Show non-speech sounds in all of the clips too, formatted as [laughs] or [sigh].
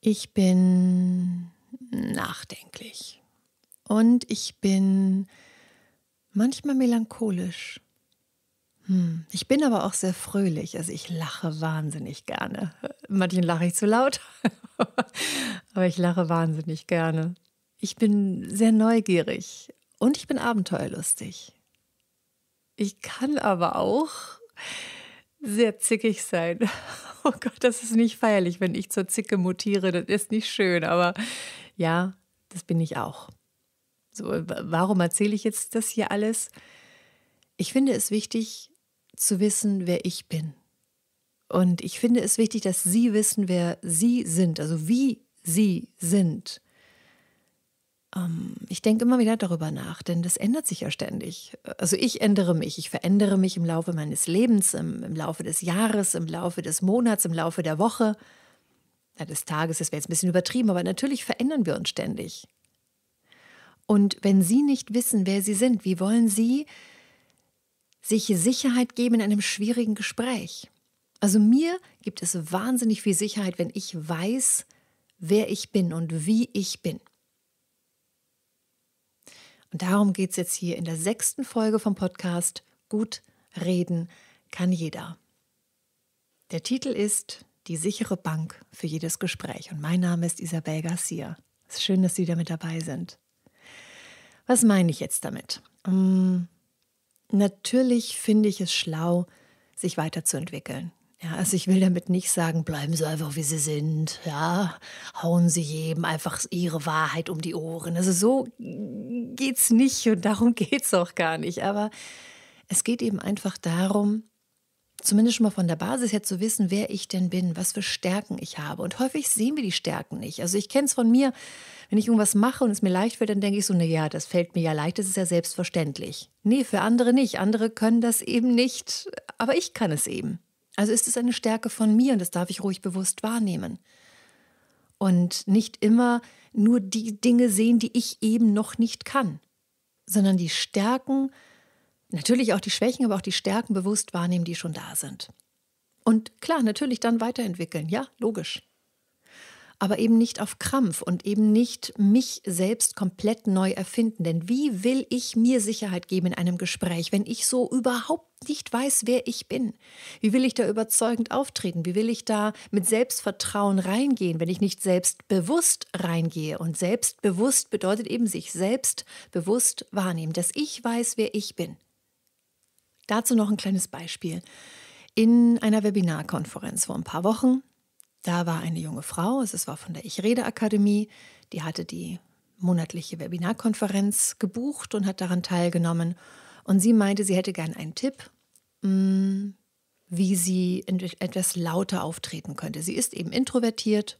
Ich bin nachdenklich und ich bin manchmal melancholisch. Hm, ich bin aber auch sehr fröhlich, also ich lache wahnsinnig gerne. Manchen lache ich zu laut, [laughs] aber ich lache wahnsinnig gerne. Ich bin sehr neugierig und ich bin abenteuerlustig. Ich kann aber auch sehr zickig sein. [laughs] Oh Gott, das ist nicht feierlich, wenn ich zur Zicke mutiere. Das ist nicht schön, aber ja, das bin ich auch. So, warum erzähle ich jetzt das hier alles? Ich finde es wichtig zu wissen, wer ich bin. Und ich finde es wichtig, dass Sie wissen, wer Sie sind, also wie Sie sind. Ähm, ich denke immer wieder darüber nach, denn das ändert sich ja ständig. Also ich ändere mich, ich verändere mich im Laufe meines Lebens, im, im Laufe des Jahres, im Laufe des Monats, im Laufe der Woche, ja, des Tages, das wäre jetzt ein bisschen übertrieben, aber natürlich verändern wir uns ständig. Und wenn Sie nicht wissen, wer Sie sind, wie wollen Sie sich Sicherheit geben in einem schwierigen Gespräch? Also mir gibt es wahnsinnig viel Sicherheit, wenn ich weiß, wer ich bin und wie ich bin. Und darum geht es jetzt hier in der sechsten Folge vom Podcast Gut reden kann jeder. Der Titel ist Die sichere Bank für jedes Gespräch und mein Name ist Isabel Garcia. Es ist schön, dass Sie damit dabei sind. Was meine ich jetzt damit? Hm, natürlich finde ich es schlau, sich weiterzuentwickeln. Ja, also ich will damit nicht sagen, bleiben Sie einfach wie Sie sind, ja, hauen Sie jedem einfach Ihre Wahrheit um die Ohren. Also so geht's nicht und darum [laughs] geht's auch gar nicht. Aber es geht eben einfach darum, zumindest schon mal von der Basis her zu wissen, wer ich denn bin, was für Stärken ich habe. Und häufig sehen wir die Stärken nicht. Also ich kenne es von mir, wenn ich irgendwas mache und es mir leicht fällt, dann denke ich so, naja, das fällt mir ja leicht, das ist ja selbstverständlich. Nee, für andere nicht. Andere können das eben nicht, aber ich kann es eben. Also ist es eine Stärke von mir und das darf ich ruhig bewusst wahrnehmen. Und nicht immer nur die Dinge sehen, die ich eben noch nicht kann, sondern die Stärken, natürlich auch die Schwächen, aber auch die Stärken bewusst wahrnehmen, die schon da sind. Und klar, natürlich dann weiterentwickeln, ja, logisch aber eben nicht auf Krampf und eben nicht mich selbst komplett neu erfinden. Denn wie will ich mir Sicherheit geben in einem Gespräch, wenn ich so überhaupt nicht weiß, wer ich bin? Wie will ich da überzeugend auftreten? Wie will ich da mit Selbstvertrauen reingehen, wenn ich nicht selbstbewusst reingehe? Und selbstbewusst bedeutet eben sich selbstbewusst wahrnehmen, dass ich weiß, wer ich bin. Dazu noch ein kleines Beispiel. In einer Webinarkonferenz vor ein paar Wochen da war eine junge Frau, es war von der Ich-Rede-Akademie, die hatte die monatliche Webinarkonferenz gebucht und hat daran teilgenommen. Und sie meinte, sie hätte gern einen Tipp, mm, wie sie etwas lauter auftreten könnte. Sie ist eben introvertiert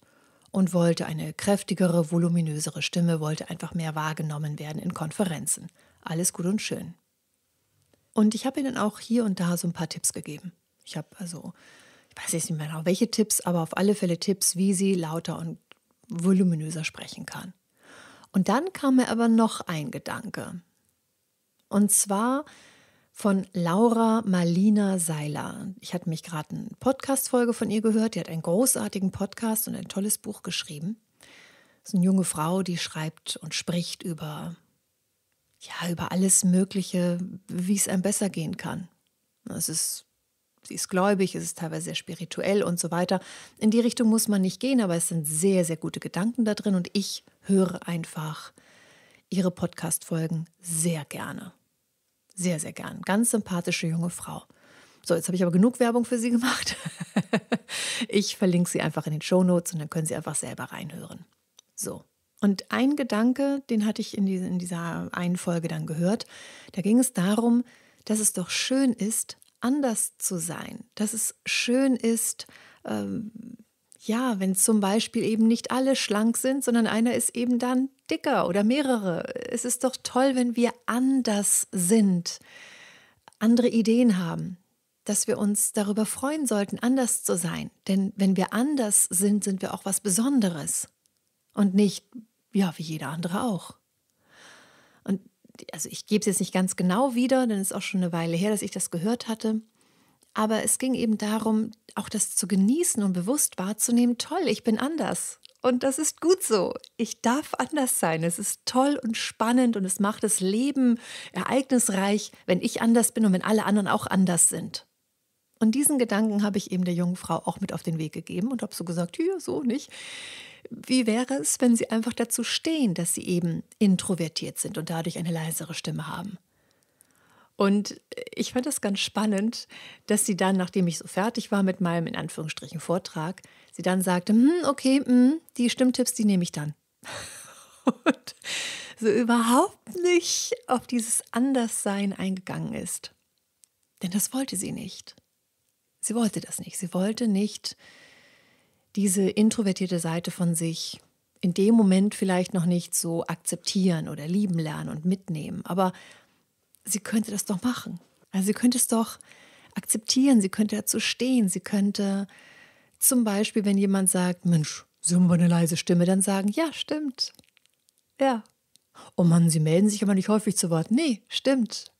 und wollte eine kräftigere, voluminösere Stimme, wollte einfach mehr wahrgenommen werden in Konferenzen. Alles gut und schön. Und ich habe ihr dann auch hier und da so ein paar Tipps gegeben. Ich habe also weiß ich nicht mehr genau, welche Tipps, aber auf alle Fälle Tipps, wie sie lauter und voluminöser sprechen kann. Und dann kam mir aber noch ein Gedanke. Und zwar von Laura Marlina Seiler. Ich hatte mich gerade eine Podcast-Folge von ihr gehört. Die hat einen großartigen Podcast und ein tolles Buch geschrieben. Das ist eine junge Frau, die schreibt und spricht über, ja, über alles Mögliche, wie es einem besser gehen kann. Es ist sie ist gläubig, es ist teilweise sehr spirituell und so weiter. In die Richtung muss man nicht gehen, aber es sind sehr, sehr gute Gedanken da drin und ich höre einfach ihre Podcast-Folgen sehr gerne. Sehr, sehr gern. Ganz sympathische junge Frau. So, jetzt habe ich aber genug Werbung für sie gemacht. [laughs] ich verlinke sie einfach in den Show Notes und dann können sie einfach selber reinhören. So. Und ein Gedanke, den hatte ich in, in dieser einen Folge dann gehört, da ging es darum, dass es doch schön ist, anders zu sein, dass es schön ist, ähm, ja, wenn zum Beispiel eben nicht alle schlank sind, sondern einer ist eben dann dicker oder mehrere. Es ist doch toll, wenn wir anders sind, andere Ideen haben, dass wir uns darüber freuen sollten, anders zu sein. Denn wenn wir anders sind, sind wir auch was Besonderes und nicht, ja, wie jeder andere auch. Und also ich gebe es jetzt nicht ganz genau wieder, denn es ist auch schon eine Weile her, dass ich das gehört hatte. Aber es ging eben darum, auch das zu genießen und bewusst wahrzunehmen, toll, ich bin anders. Und das ist gut so. Ich darf anders sein. Es ist toll und spannend und es macht das Leben ereignisreich, wenn ich anders bin und wenn alle anderen auch anders sind. Und diesen Gedanken habe ich eben der jungen Frau auch mit auf den Weg gegeben und habe so gesagt, hier, so nicht. Wie wäre es, wenn Sie einfach dazu stehen, dass Sie eben introvertiert sind und dadurch eine leisere Stimme haben? Und äh, ich fand das ganz spannend, dass sie dann, nachdem ich so fertig war mit meinem in Anführungsstrichen Vortrag, sie dann sagte, hm, okay, hm, die Stimmtipps, die nehme ich dann. [laughs] Und so überhaupt nicht auf dieses Anderssein eingegangen ist. Denn das wollte sie nicht. Sie wollte das nicht. Sie wollte nicht diese introvertierte Seite von sich in dem Moment vielleicht noch nicht so akzeptieren oder lieben lernen und mitnehmen. Aber sie könnte das doch machen. Also sie könnte es doch akzeptieren, sie könnte dazu stehen, sie könnte zum Beispiel, wenn jemand sagt, Mensch, Sie haben aber eine leise Stimme, dann sagen, ja, stimmt. Ja. Oh Mann, Sie melden sich aber nicht häufig zu Wort. Nee, stimmt.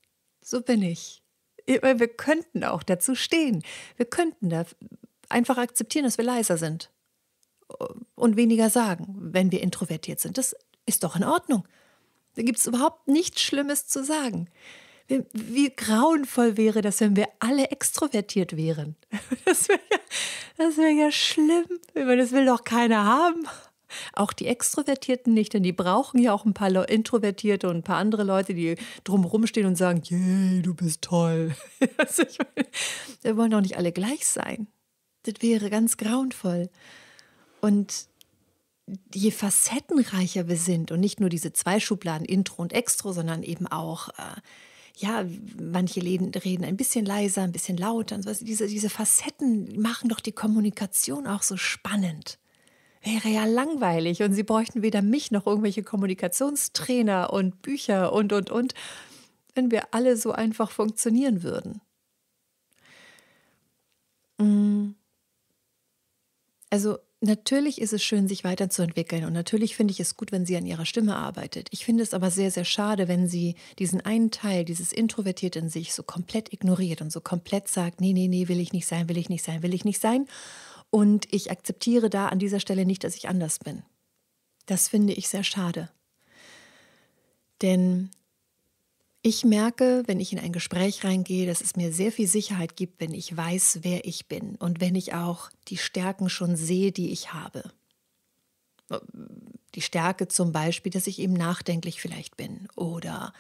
So bin ich. Wir könnten auch dazu stehen. Wir könnten da einfach akzeptieren, dass wir leiser sind und weniger sagen, wenn wir introvertiert sind. Das ist doch in Ordnung. Da gibt es überhaupt nichts Schlimmes zu sagen. Wie, wie, grauenvoll wäre das, wenn wir alle extrovertiert wären. [laughs] Das wäre ja, das wär ja schlimm. Das will doch keiner haben. Auch die Extrovertierten nicht, denn die brauchen ja auch ein paar Introvertierte und ein paar andere Leute, die drumherum stehen und sagen, yay, du bist toll. [laughs] wir wollen doch nicht alle gleich sein. Das wäre ganz grauenvoll. Und je facettenreicher wir sind und nicht nur diese zwei Schubladen Intro und Extro, sondern eben auch, äh, ja, manche reden, reden ein bisschen leiser, ein bisschen lauter und so was. Diese, diese Facetten machen doch die Kommunikation auch so spannend. Wäre ja langweilig und sie bräuchten weder mich noch irgendwelche Kommunikationstrainer und Bücher und, und, und, wenn wir alle so einfach funktionieren würden. Mmh also natürlich ist es schön, sich weiterzuentwickeln und natürlich finde ich es gut, wenn sie an ihrer Stimme arbeitet. Ich finde es aber sehr, sehr schade, wenn sie diesen einen Teil, dieses Introvertiert in sich, so komplett ignoriert und so komplett sagt, nee, nee, nee, will ich nicht sein, will ich nicht sein, will ich nicht sein. Und ich akzeptiere da an dieser Stelle nicht, dass ich anders bin. Das finde ich sehr schade. Denn ich merke, wenn ich in ein Gespräch reingehe, dass es mir sehr viel Sicherheit gibt, wenn ich weiß, wer ich bin und wenn ich auch die Stärken schon sehe, die ich habe. Die Stärke zum Beispiel, dass ich eben nachdenklich vielleicht bin oder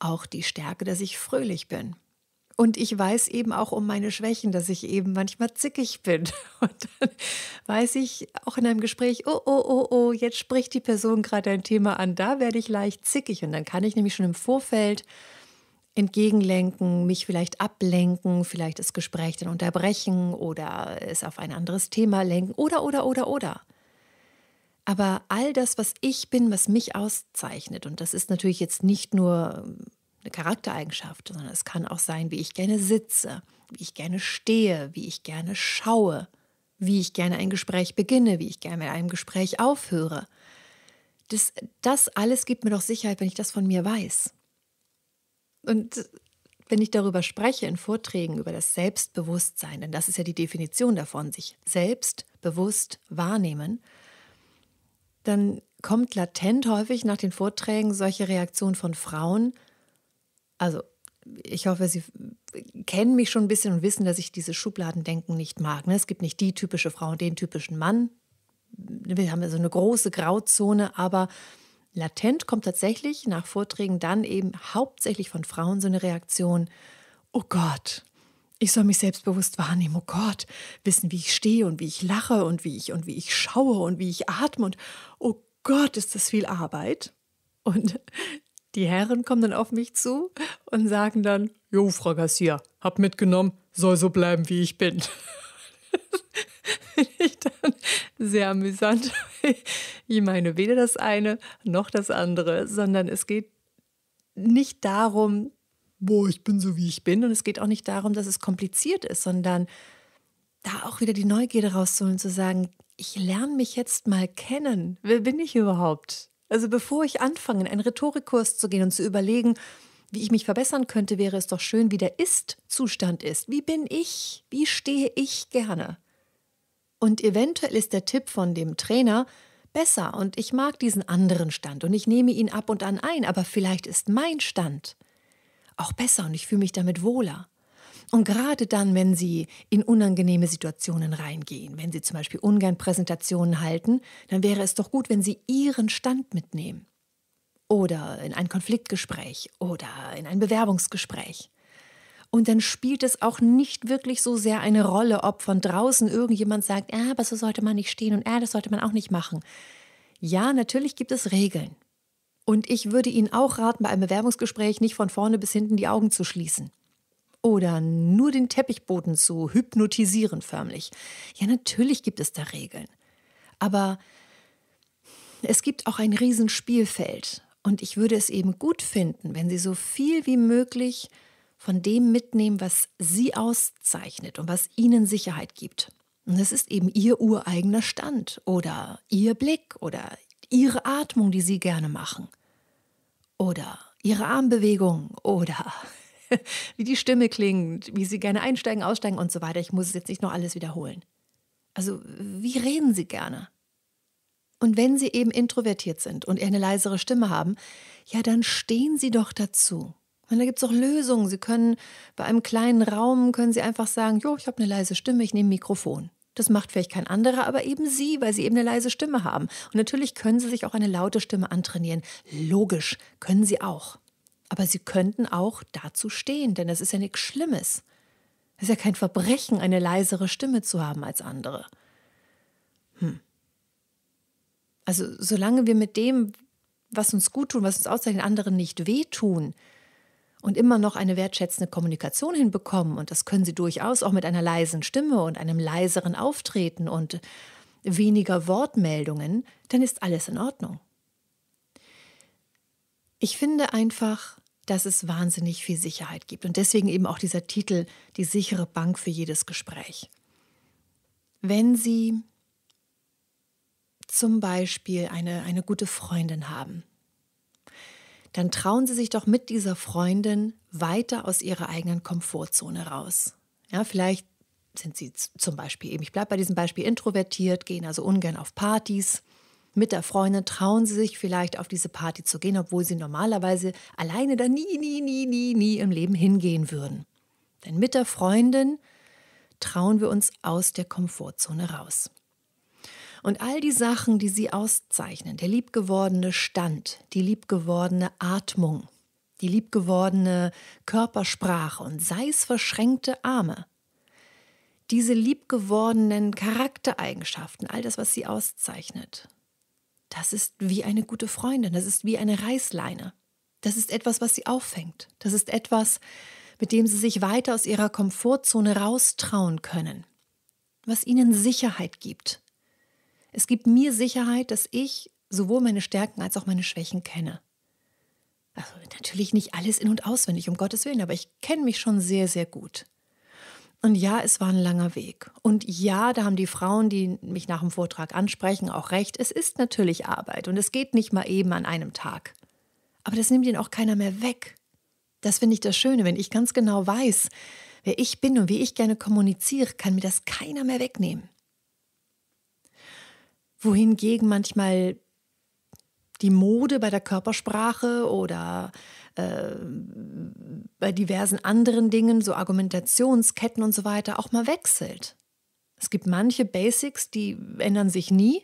auch die Stärke, dass ich fröhlich bin und ich weiß eben auch um meine Schwächen, dass ich eben manchmal zickig bin. [laughs] Und dann weiß ich auch in einem Gespräch, oh, oh, oh, oh, jetzt spricht die Person gerade ein Thema an, da werde ich leicht zickig. Und dann kann ich nämlich schon im Vorfeld entgegenlenken, mich vielleicht ablenken, vielleicht das Gespräch dann unterbrechen oder es auf ein anderes Thema lenken oder, oder, oder, oder. Aber all das, was ich bin, was mich auszeichnet, und das ist natürlich jetzt nicht nur ähm, eine Charaktereigenschaft, sondern es kann auch sein, wie ich gerne sitze, wie ich gerne stehe, wie ich gerne schaue, wie ich gerne ein Gespräch beginne, wie ich gerne mit einem Gespräch aufhöre. Das, das alles gibt mir doch Sicherheit, wenn ich das von mir weiß. Und wenn ich darüber spreche in Vorträgen über das Selbstbewusstsein, denn das ist ja die Definition davon, sich selbstbewusst wahrnehmen, dann kommt latent häufig nach den Vorträgen solche Reaktionen von Frauen, also ich hoffe, Sie kennen mich schon ein bisschen und wissen, dass ich dieses Schubladendenken nicht mag. Ne? Es gibt nicht die typische Frau und den typischen Mann. Wir haben also eine große Grauzone, aber latent kommt tatsächlich nach Vorträgen dann eben hauptsächlich von Frauen so eine Reaktion, oh Gott, ich soll mich selbstbewusst wahrnehmen, oh Gott, wissen, wie ich stehe und wie ich lache und wie ich und wie ich schaue und wie ich atme und oh Gott, ist das viel Arbeit. Und die Herren kommen dann auf mich zu und sagen dann, Jo, Frau Garcia, hab mitgenommen, soll so bleiben, wie ich bin. Finde [laughs] ich dann sehr amüsant. [laughs] Ich meine weder das eine noch das andere, sondern es geht nicht darum, boah, ich bin so, wie ich bin. Und es geht auch nicht darum, dass es kompliziert ist, sondern da auch wieder die Neugierde rauszuholen, zu sagen, ich lerne mich jetzt mal kennen. Wer bin ich überhaupt? Also bevor ich anfange, in einen Rhetorikkurs zu gehen und zu überlegen, wie ich mich verbessern könnte, wäre es doch schön, wie der Ist-Zustand ist. Wie bin ich? Wie stehe ich gerne? Und eventuell ist der Tipp von dem Trainer besser und ich mag diesen anderen Stand und ich nehme ihn ab und an ein, aber vielleicht ist mein Stand auch besser und ich fühle mich damit wohler. Und gerade dann, wenn sie in unangenehme Situationen reingehen, wenn sie zum Beispiel ungern Präsentationen halten, dann wäre es doch gut, wenn sie ihren Stand mitnehmen. Oder in ein Konfliktgespräch oder in ein Bewerbungsgespräch. Und dann spielt es auch nicht wirklich so sehr eine Rolle, ob von draußen irgendjemand sagt, ah, aber so sollte man nicht stehen und ah, das sollte man auch nicht machen. Ja, natürlich gibt es Regeln. Und ich würde Ihnen auch raten, bei einem Bewerbungsgespräch nicht von vorne bis hinten die Augen zu schließen oder nur den Teppichboden zu hypnotisieren förmlich. Ja, natürlich gibt es da Regeln. Aber es gibt auch ein Riesenspielfeld. Und ich würde es eben gut finden, wenn Sie so viel wie möglich von dem mitnehmen, was Sie auszeichnet und was Ihnen Sicherheit gibt. Und das ist eben Ihr ureigener Stand oder Ihr Blick oder Ihre Atmung, die Sie gerne machen. Oder Ihre Armbewegung oder [laughs] wie die Stimme klingt, wie sie gerne einsteigen, aussteigen und so weiter. Ich muss es jetzt nicht noch alles wiederholen. Also, wie reden sie gerne? Und wenn sie eben introvertiert sind und eher eine leisere Stimme haben, ja, dann stehen sie doch dazu. Und da gibt es auch Lösungen. Sie können bei einem kleinen Raum, können sie einfach sagen, jo, ich habe eine leise Stimme, ich nehme ein Mikrofon. Das macht vielleicht kein anderer, aber eben Sie, weil Sie eben eine leise Stimme haben. Und natürlich können Sie sich auch eine laute Stimme antrainieren. Logisch, können Sie auch. Aber sie könnten auch dazu stehen, denn es ist ja nichts Schlimmes. Es ist ja kein Verbrechen, eine leisere Stimme zu haben als andere. Hm. Also solange wir mit dem, was uns gut tun, was uns auszeichnet, anderen nicht wehtun und immer noch eine wertschätzende Kommunikation hinbekommen, und das können sie durchaus auch mit einer leisen Stimme und einem leiseren Auftreten und weniger Wortmeldungen, dann ist alles in Ordnung. Ich finde einfach, dass es wahnsinnig viel Sicherheit gibt und deswegen eben auch dieser Titel, die sichere Bank für jedes Gespräch. Wenn Sie zum Beispiel eine, eine gute Freundin haben, dann trauen Sie sich doch mit dieser Freundin weiter aus Ihrer eigenen Komfortzone raus. Ja, vielleicht sind Sie zum Beispiel eben, ich bleibe bei diesem Beispiel introvertiert, gehen also ungern auf Partys mit der Freundin trauen sie sich vielleicht auf diese Party zu gehen, obwohl sie normalerweise alleine da nie, nie, nie, nie, nie im Leben hingehen würden. Denn mit der Freundin trauen wir uns aus der Komfortzone raus. Und all die Sachen, die sie auszeichnen, der liebgewordene Stand, die liebgewordene Atmung, die liebgewordene Körpersprache und sei es verschränkte Arme, diese liebgewordenen Charaktereigenschaften, all das, was sie auszeichnet, das ist wie eine gute Freundin, das ist wie eine Reißleine. Das ist etwas, was sie auffängt. Das ist etwas, mit dem sie sich weiter aus ihrer Komfortzone raustrauen können, was ihnen Sicherheit gibt. Es gibt mir Sicherheit, dass ich sowohl meine Stärken als auch meine Schwächen kenne. Also natürlich nicht alles in und auswendig, um Gottes Willen, aber ich kenne mich schon sehr, sehr gut. Und ja, es war ein langer Weg. Und ja, da haben die Frauen, die mich nach dem Vortrag ansprechen, auch recht. Es ist natürlich Arbeit und es geht nicht mal eben an einem Tag. Aber das nimmt ihnen auch keiner mehr weg. Das finde ich das Schöne, wenn ich ganz genau weiß, wer ich bin und wie ich gerne kommuniziere, kann mir das keiner mehr wegnehmen. Wohingegen manchmal die Mode bei der Körpersprache oder äh, bei diversen anderen Dingen, so Argumentationsketten und so weiter, auch mal wechselt. Es gibt manche Basics, die ändern sich nie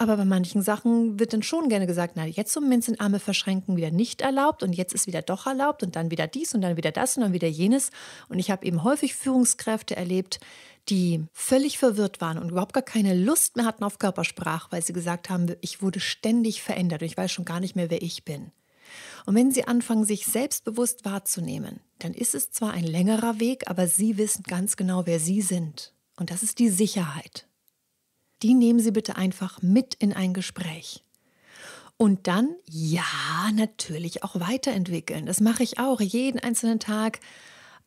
aber bei manchen Sachen wird dann schon gerne gesagt, na, jetzt so in Arme verschränken wieder nicht erlaubt und jetzt ist wieder doch erlaubt und dann wieder dies und dann wieder das und dann wieder jenes. Und ich habe eben häufig Führungskräfte erlebt, die völlig verwirrt waren und überhaupt gar keine Lust mehr hatten auf Körpersprache, weil sie gesagt haben, ich wurde ständig verändert und ich weiß schon gar nicht mehr, wer ich bin. Und wenn Sie anfangen, sich selbstbewusst wahrzunehmen, dann ist es zwar ein längerer Weg, aber Sie wissen ganz genau, wer Sie sind. Und das ist die Sicherheit die nehmen Sie bitte einfach mit in ein Gespräch. Und dann, ja, natürlich auch weiterentwickeln. Das mache ich auch. Jeden einzelnen Tag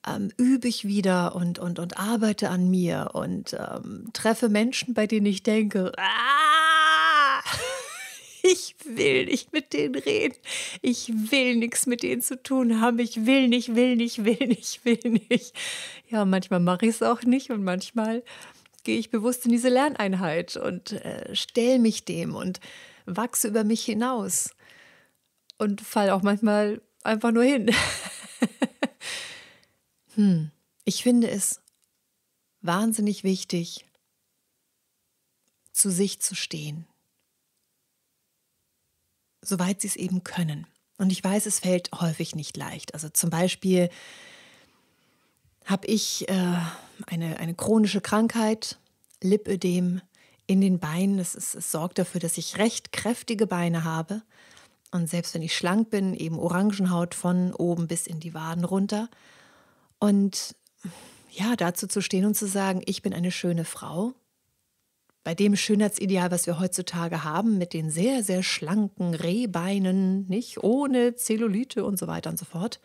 ähm, übe ich wieder und, und, und arbeite an mir und ähm, treffe Menschen, bei denen ich denke, ah, ich will nicht mit denen reden. Ich will nichts mit denen zu tun haben. Ich will nicht, will nicht, will nicht, will nicht. Ja, manchmal mache ich es auch nicht und manchmal gehe ich bewusst in diese Lerneinheit und äh, stelle mich dem und wachse über mich hinaus und falle auch manchmal einfach nur hin. [laughs] hm. Ich finde es wahnsinnig wichtig, zu sich zu stehen, soweit sie es eben können. Und ich weiß, es fällt häufig nicht leicht. Also zum Beispiel habe ich äh, eine, eine chronische Krankheit, Lipödem in den Beinen. Es, ist, es sorgt dafür, dass ich recht kräftige Beine habe. Und selbst wenn ich schlank bin, eben Orangenhaut von oben bis in die Waden runter. Und ja, dazu zu stehen und zu sagen, ich bin eine schöne Frau. Bei dem Schönheitsideal, was wir heutzutage haben, mit den sehr, sehr schlanken Rehbeinen, nicht ohne Zellulite und so weiter und so fort,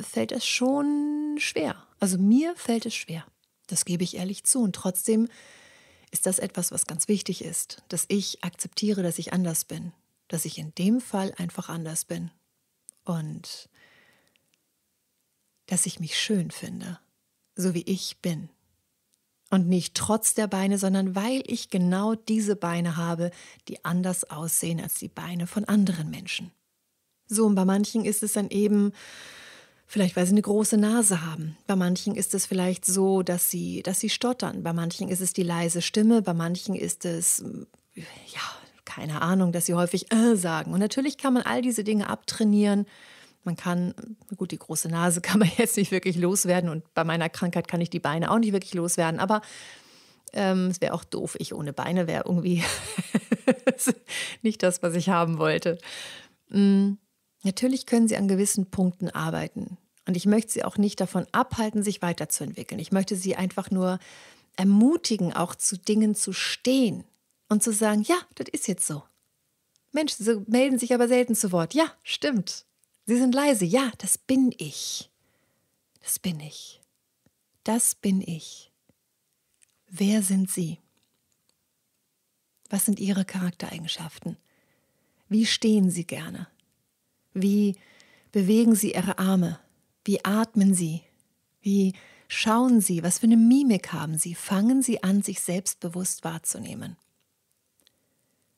fällt es schon schwer. Also mir fällt es schwer. Das gebe ich ehrlich zu. Und trotzdem ist das etwas, was ganz wichtig ist, dass ich akzeptiere, dass ich anders bin, dass ich in dem Fall einfach anders bin und dass ich mich schön finde, so wie ich bin. Und nicht trotz der Beine, sondern weil ich genau diese Beine habe, die anders aussehen als die Beine von anderen Menschen. So, und bei manchen ist es dann eben Vielleicht, weil sie eine große Nase haben. Bei manchen ist es vielleicht so, dass sie, dass sie stottern. Bei manchen ist es die leise Stimme. Bei manchen ist es, ja, keine Ahnung, dass sie häufig äh sagen. Und natürlich kann man all diese Dinge abtrainieren. Man kann, gut, die große Nase [laughs] kann man jetzt nicht wirklich loswerden und bei meiner Krankheit kann ich die Beine auch nicht wirklich loswerden. Aber ähm, es wäre auch doof, ich ohne Beine wäre irgendwie [laughs] nicht das, was ich haben wollte. Mhm. Natürlich können Sie an gewissen Punkten arbeiten. Und ich möchte Sie auch nicht davon abhalten, sich weiterzuentwickeln. Ich möchte Sie einfach nur ermutigen, auch zu Dingen zu stehen und zu sagen, ja, das ist jetzt so. Menschen so melden sich aber selten zu Wort. Ja, stimmt. Sie sind leise. Ja, das bin ich. Das bin ich. Das bin ich. Wer sind Sie? Was sind Ihre Charaktereigenschaften? Wie stehen Sie gerne? Wie bewegen Sie Ihre Arme? Wie atmen Sie? Wie schauen Sie? Was für eine Mimik haben Sie? Fangen Sie an, sich selbstbewusst wahrzunehmen.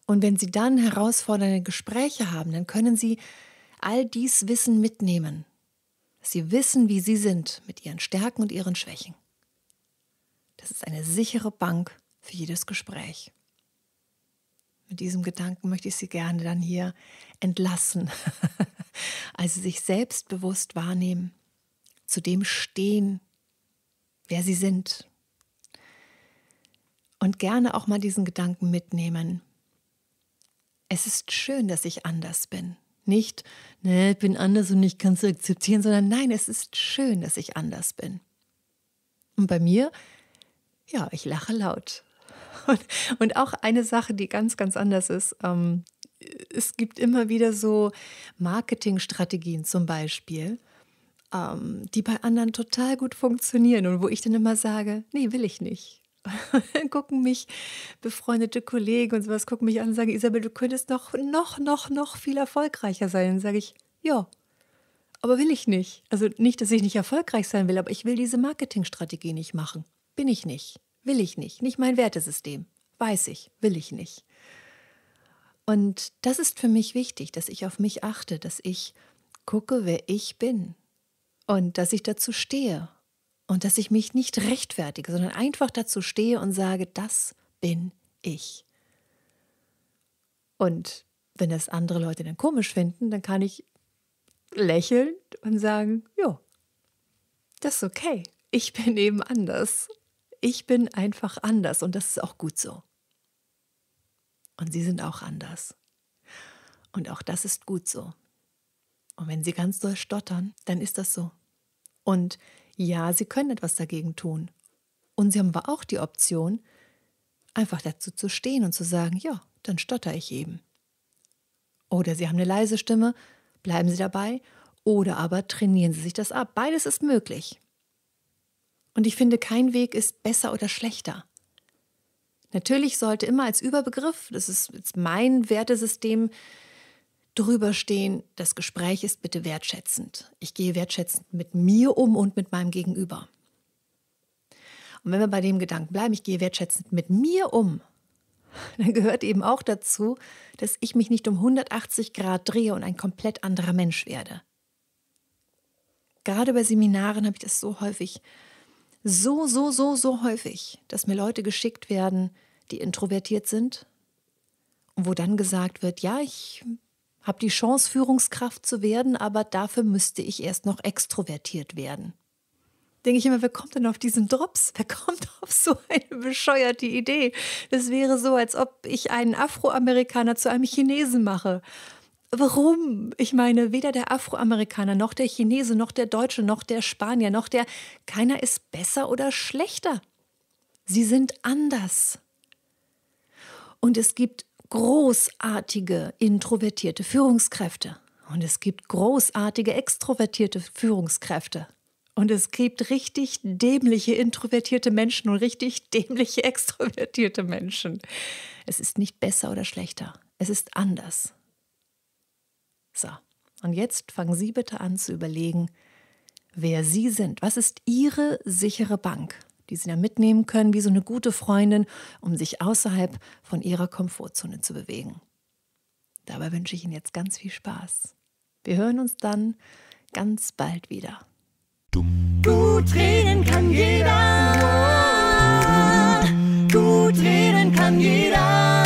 Und wenn Sie dann herausfordernde Gespräche haben, dann können Sie all dies Wissen mitnehmen. Sie wissen, wie Sie sind mit Ihren Stärken und Ihren Schwächen. Das ist eine sichere Bank für jedes Gespräch. Mit diesem Gedanken möchte ich Sie gerne dann hier entlassen. [laughs] also sich selbstbewusst wahrnehmen, zu dem stehen, wer Sie sind. Und gerne auch mal diesen Gedanken mitnehmen. Es ist schön, dass ich anders bin. Nicht, ne, ich bin anders und ich kann es akzeptieren, sondern nein, es ist schön, dass ich anders bin. Und bei mir, ja, ich lache laut. Und, und auch eine Sache, die ganz, ganz anders ist. Ähm, es gibt immer wieder so Marketingstrategien zum Beispiel, ähm, die bei anderen total gut funktionieren und wo ich dann immer sage, nee, will ich nicht. dann [laughs] gucken mich befreundete Kollegen und sowas, gucken mich an und sagen, Isabel, du könntest noch, noch, noch, noch viel erfolgreicher sein. Dann sage ich, ja, aber will ich nicht. Also nicht, dass ich nicht erfolgreich sein will, aber ich will diese Marketingstrategie nicht machen. Bin ich nicht. Will ich nicht. Nicht mein Wertesystem. Weiß ich, will ich nicht. Und das ist für mich wichtig, dass ich auf mich achte, dass ich gucke, wer ich bin und dass ich dazu stehe und dass ich mich nicht rechtfertige, sondern einfach dazu stehe und sage, das bin ich. Und wenn das andere Leute dann komisch finden, dann kann ich lächeln und sagen, ja, das ist okay. Ich bin eben anders ich bin einfach anders und das ist auch gut so. Und sie sind auch anders. Und auch das ist gut so. Und wenn sie ganz doll stottern, dann ist das so. Und ja, sie können etwas dagegen tun. Und sie haben aber auch die Option, einfach dazu zu stehen und zu sagen, ja, dann stotter ich eben. Oder sie haben eine leise Stimme, bleiben sie dabei, oder aber trainieren sie sich das ab. Beides ist möglich. Und ich finde, kein Weg ist besser oder schlechter. Natürlich sollte immer als Überbegriff, das ist jetzt mein Wertesystem, drüber stehen, das Gespräch ist bitte wertschätzend. Ich gehe wertschätzend mit mir um und mit meinem Gegenüber. Und wenn wir bei dem Gedanken bleiben, ich gehe wertschätzend mit mir um, [laughs] dann gehört eben auch dazu, dass ich mich nicht um 180 Grad drehe und ein komplett anderer Mensch werde. Gerade bei Seminaren habe ich das so häufig so, so, so, so häufig, dass mir Leute geschickt werden, die introvertiert sind und wo dann gesagt wird, ja, ich habe die Chance, Führungskraft zu werden, aber dafür müsste ich erst noch extrovertiert werden. Denke ich immer, wer kommt denn auf diesen Drops? Wer kommt [laughs] auf so eine bescheuerte Idee? Das wäre so, als ob ich einen Afroamerikaner zu einem Chinesen mache Warum? Ich meine, weder der Afroamerikaner noch der Chinese noch der Deutsche noch der Spanier noch der keiner ist besser oder schlechter. Sie sind anders. Und es gibt großartige introvertierte Führungskräfte. Und es gibt großartige extrovertierte Führungskräfte. Und es gibt richtig dämliche introvertierte Menschen und richtig dämliche [laughs] extrovertierte Menschen. Es ist nicht besser oder schlechter. Es ist anders. So, und jetzt fangen Sie bitte an zu überlegen, wer Sie sind. Was ist Ihre sichere Bank, die Sie da mitnehmen können, wie so eine gute Freundin, um sich außerhalb von Ihrer Komfortzone zu bewegen? Dabei wünsche ich Ihnen jetzt ganz viel Spaß. Wir hören uns dann ganz bald wieder. Dumm. Gut reden kann jeder. Gut reden kann jeder.